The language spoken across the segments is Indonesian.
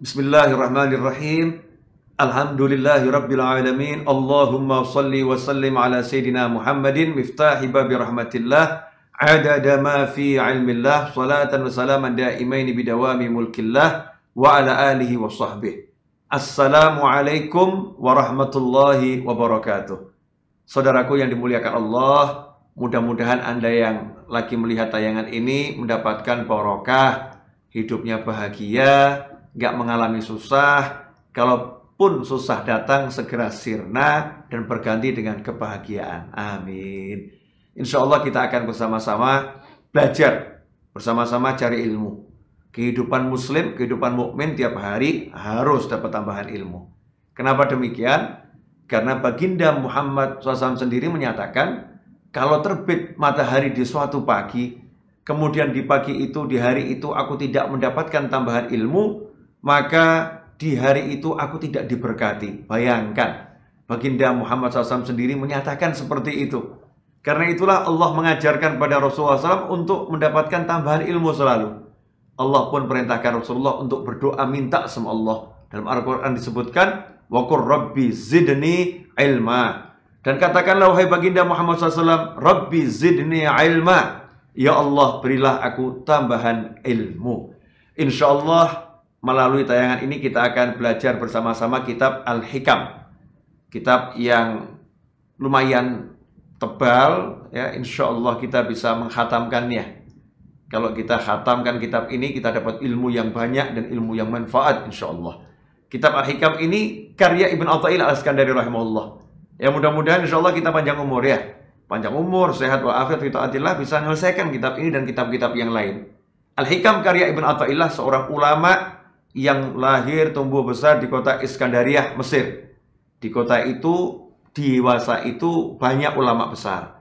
Bismillahirrahmanirrahim. Alhamdulillahi Rabbil Alamin. Allahumma salli wa sallim ala Sayyidina Muhammadin miftahi babi rahmatillah. Adada ma fi ilmillah. Salatan wa salaman daimaini bidawami mulkillah. Wa ala alihi wa sahbihi. Assalamualaikum warahmatullahi wabarakatuh. Saudaraku yang dimuliakan Allah, mudah-mudahan Anda yang lagi melihat tayangan ini mendapatkan barokah, hidupnya bahagia, nggak mengalami susah. Kalaupun susah datang, segera sirna dan berganti dengan kebahagiaan. Amin. Insya Allah kita akan bersama-sama belajar, bersama-sama cari ilmu. Kehidupan muslim, kehidupan mukmin tiap hari harus dapat tambahan ilmu. Kenapa demikian? Karena baginda Muhammad SAW sendiri menyatakan, kalau terbit matahari di suatu pagi, kemudian di pagi itu, di hari itu aku tidak mendapatkan tambahan ilmu, maka di hari itu aku tidak diberkati. Bayangkan, Baginda Muhammad SAW sendiri menyatakan seperti itu. Karena itulah Allah mengajarkan pada Rasulullah SAW untuk mendapatkan tambahan ilmu selalu. Allah pun perintahkan Rasulullah untuk berdoa minta sama Allah. Dalam Al-Quran disebutkan, Wakur Rabbi zidni ilma. Dan katakanlah wahai baginda Muhammad SAW, Rabbi zidni ilma. Ya Allah berilah aku tambahan ilmu. InsyaAllah, Allah Melalui tayangan ini kita akan belajar bersama-sama kitab Al-Hikam. Kitab yang lumayan tebal ya insya Allah kita bisa menghatamkannya. Kalau kita khatamkan kitab ini kita dapat ilmu yang banyak dan ilmu yang manfaat insya Allah. Kitab Al-Hikam ini karya Ibn Atta'il Al-Iskandari rahimahullah. Ya mudah-mudahan insya Allah kita panjang umur ya. Panjang umur, sehat walafiat, kita atillah bisa menyelesaikan kitab ini dan kitab-kitab yang lain. Al-Hikam karya Ibn Atta'illah seorang ulama yang lahir tumbuh besar di kota Iskandariah Mesir. Di kota itu di Wasa itu banyak ulama besar.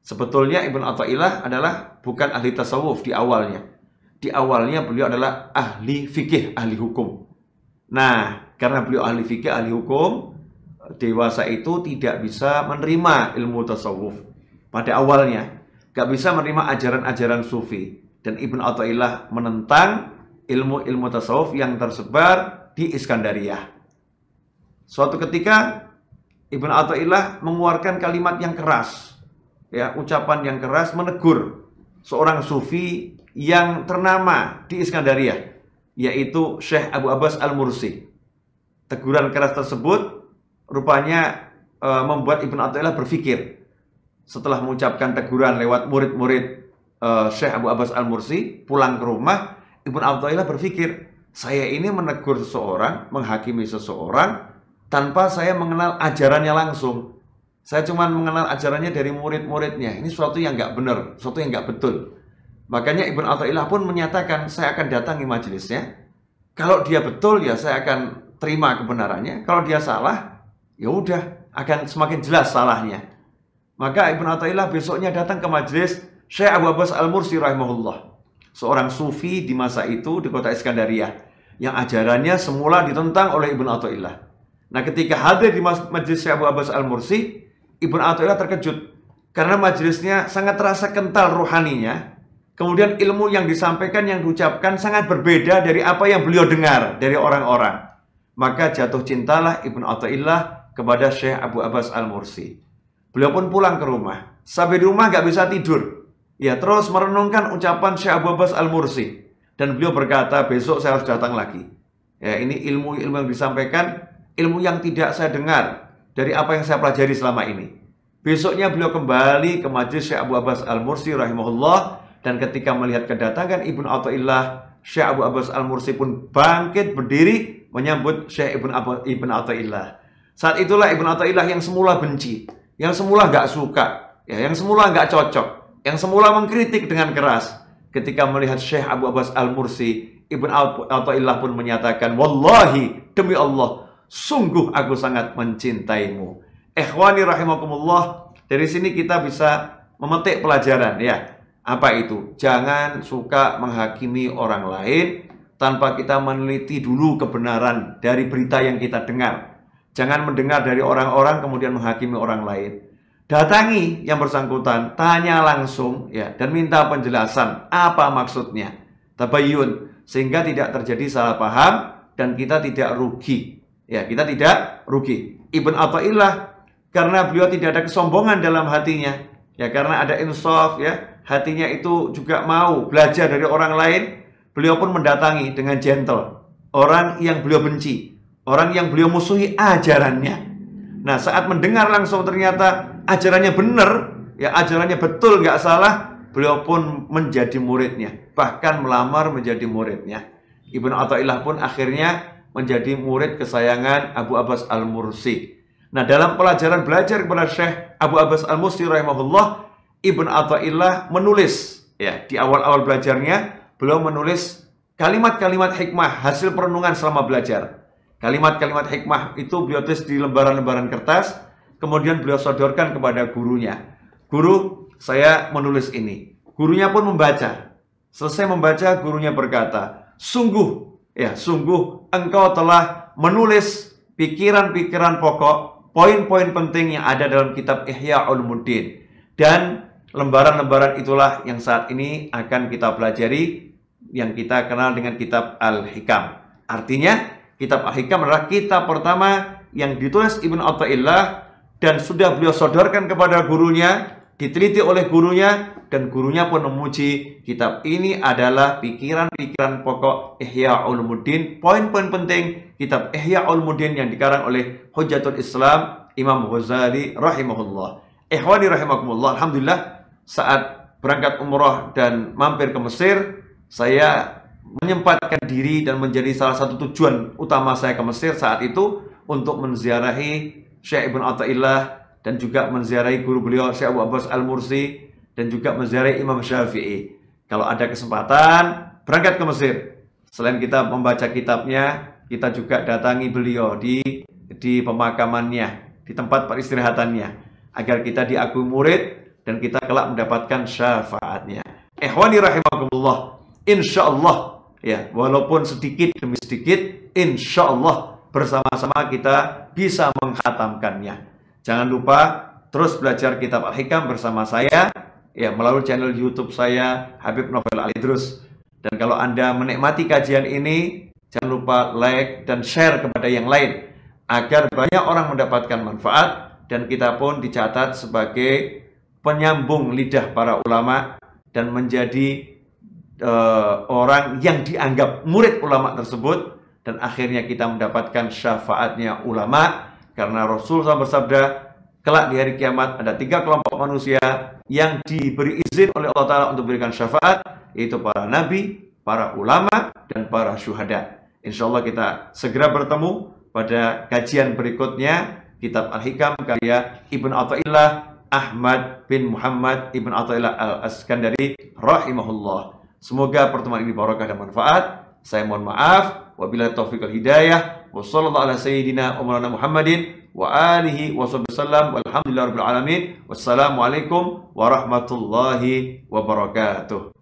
Sebetulnya Ibn Atta'ilah adalah bukan ahli tasawuf di awalnya. Di awalnya beliau adalah ahli fikih, ahli hukum. Nah, karena beliau ahli fikih, ahli hukum, dewasa itu tidak bisa menerima ilmu tasawuf pada awalnya. Gak bisa menerima ajaran-ajaran sufi. Dan Ibn Atta'ilah menentang ilmu-ilmu tasawuf yang tersebar di Iskandariah. Suatu ketika Ibn Atta'illah mengeluarkan kalimat yang keras, ya ucapan yang keras menegur seorang sufi yang ternama di Iskandariah, yaitu Syekh Abu Abbas Al-Mursi. Teguran keras tersebut rupanya e, membuat Ibn Atta'illah berpikir. Setelah mengucapkan teguran lewat murid-murid e, Syekh Abu Abbas Al-Mursi, pulang ke rumah, Ibn Abdullah berpikir, saya ini menegur seseorang, menghakimi seseorang, tanpa saya mengenal ajarannya langsung. Saya cuma mengenal ajarannya dari murid-muridnya. Ini suatu yang nggak benar, suatu yang nggak betul. Makanya Ibn Atta'illah pun menyatakan, saya akan datangi majelisnya. Kalau dia betul, ya saya akan terima kebenarannya. Kalau dia salah, ya udah, akan semakin jelas salahnya. Maka Ibn Atta'illah besoknya datang ke majelis Syekh Abu Abbas Al-Mursi rahimahullah seorang sufi di masa itu di kota Iskandaria yang ajarannya semula ditentang oleh Ibn Athaillah. Nah ketika hadir di majelis Abu Abbas Al-Mursi, Ibn Athaillah terkejut karena majelisnya sangat terasa kental rohaninya. Kemudian ilmu yang disampaikan, yang diucapkan sangat berbeda dari apa yang beliau dengar dari orang-orang. Maka jatuh cintalah Ibn Athaillah kepada Syekh Abu Abbas Al-Mursi. Beliau pun pulang ke rumah. Sampai di rumah nggak bisa tidur. Ya terus merenungkan ucapan Syekh Abu Abbas Al-Mursi. Dan beliau berkata besok saya harus datang lagi. Ya ini ilmu-ilmu yang disampaikan. Ilmu yang tidak saya dengar. Dari apa yang saya pelajari selama ini. Besoknya beliau kembali ke majlis Syekh Abu Abbas Al-Mursi rahimahullah. Dan ketika melihat kedatangan Ibnu Athaillah, Syekh Abu Abbas Al-Mursi pun bangkit berdiri menyambut Syekh Ibn, Abu, Ibn Athaillah. Saat itulah Ibn Athaillah yang semula benci, yang semula gak suka, ya, yang semula gak cocok. Yang semula mengkritik dengan keras ketika melihat Syekh Abu Abbas Al-Mursi, Ibn al tailah pun menyatakan, Wallahi, demi Allah, sungguh aku sangat mencintaimu. Ikhwani rahimakumullah, dari sini kita bisa memetik pelajaran ya. Apa itu? Jangan suka menghakimi orang lain tanpa kita meneliti dulu kebenaran dari berita yang kita dengar. Jangan mendengar dari orang-orang kemudian menghakimi orang lain datangi yang bersangkutan, tanya langsung ya dan minta penjelasan apa maksudnya. Tabayyun sehingga tidak terjadi salah paham dan kita tidak rugi. Ya, kita tidak rugi. Ibn Athaillah karena beliau tidak ada kesombongan dalam hatinya, ya karena ada insaf ya, hatinya itu juga mau belajar dari orang lain, beliau pun mendatangi dengan gentle orang yang beliau benci, orang yang beliau musuhi ajarannya. Nah, saat mendengar langsung ternyata ajarannya benar, ya ajarannya betul nggak salah, beliau pun menjadi muridnya, bahkan melamar menjadi muridnya. Ibnu Athaillah pun akhirnya menjadi murid kesayangan Abu Abbas Al-Mursi. Nah, dalam pelajaran belajar kepada Syekh Abu Abbas Al-Mursi rahimahullah, Ibnu Athaillah menulis ya di awal-awal belajarnya beliau menulis kalimat-kalimat hikmah hasil perenungan selama belajar. Kalimat-kalimat hikmah itu beliau tulis di lembaran-lembaran kertas Kemudian beliau sodorkan kepada gurunya. Guru, saya menulis ini. Gurunya pun membaca. Selesai membaca, gurunya berkata, sungguh, ya sungguh engkau telah menulis pikiran-pikiran pokok, poin-poin penting yang ada dalam kitab Ihya Ulumuddin. Dan lembaran-lembaran itulah yang saat ini akan kita pelajari, yang kita kenal dengan kitab Al-Hikam. Artinya, kitab Al-Hikam adalah kitab pertama yang ditulis Ibn Atta'illah dan sudah beliau sodorkan kepada gurunya, diteliti oleh gurunya, dan gurunya pun memuji kitab ini adalah pikiran-pikiran pokok Ihya Ulumuddin, poin-poin penting kitab Ihya Ulumuddin yang dikarang oleh Hujatul Islam Imam Ghazali rahimahullah. Ikhwani rahimahumullah, Alhamdulillah saat berangkat umroh dan mampir ke Mesir, saya menyempatkan diri dan menjadi salah satu tujuan utama saya ke Mesir saat itu untuk menziarahi Syekh Ibn Atta'illah dan juga menziarahi guru beliau Syekh Abu Abbas Al-Mursi dan juga menziarahi Imam Syafi'i. Kalau ada kesempatan, berangkat ke Mesir. Selain kita membaca kitabnya, kita juga datangi beliau di di pemakamannya, di tempat peristirahatannya agar kita diakui murid dan kita kelak mendapatkan syafaatnya. Ikhwani rahimakumullah. Insyaallah ya, walaupun sedikit demi sedikit, insyaallah bersama-sama kita bisa menghatamkannya. Jangan lupa terus belajar kitab Al-Hikam bersama saya ya melalui channel YouTube saya Habib Novel Alidrus. Dan kalau Anda menikmati kajian ini, jangan lupa like dan share kepada yang lain agar banyak orang mendapatkan manfaat dan kita pun dicatat sebagai penyambung lidah para ulama dan menjadi uh, orang yang dianggap murid ulama tersebut dan akhirnya kita mendapatkan syafaatnya ulama karena Rasul SAW bersabda kelak di hari kiamat ada tiga kelompok manusia yang diberi izin oleh Allah Ta'ala untuk berikan syafaat yaitu para nabi, para ulama, dan para syuhada insya Allah kita segera bertemu pada kajian berikutnya kitab Al-Hikam karya Ibn Atta'illah Ahmad bin Muhammad Ibn Atta'illah Al-Askandari rahimahullah semoga pertemuan ini barokah dan manfaat Saya mohon maaf. Wabillahi taufiq wal hidayah. Wassallallahu ala sayyidina wa Muhammadin wa alihi wa sallam walhamdulillahi rabbil alamin. Wassalamualaikum warahmatullahi wabarakatuh.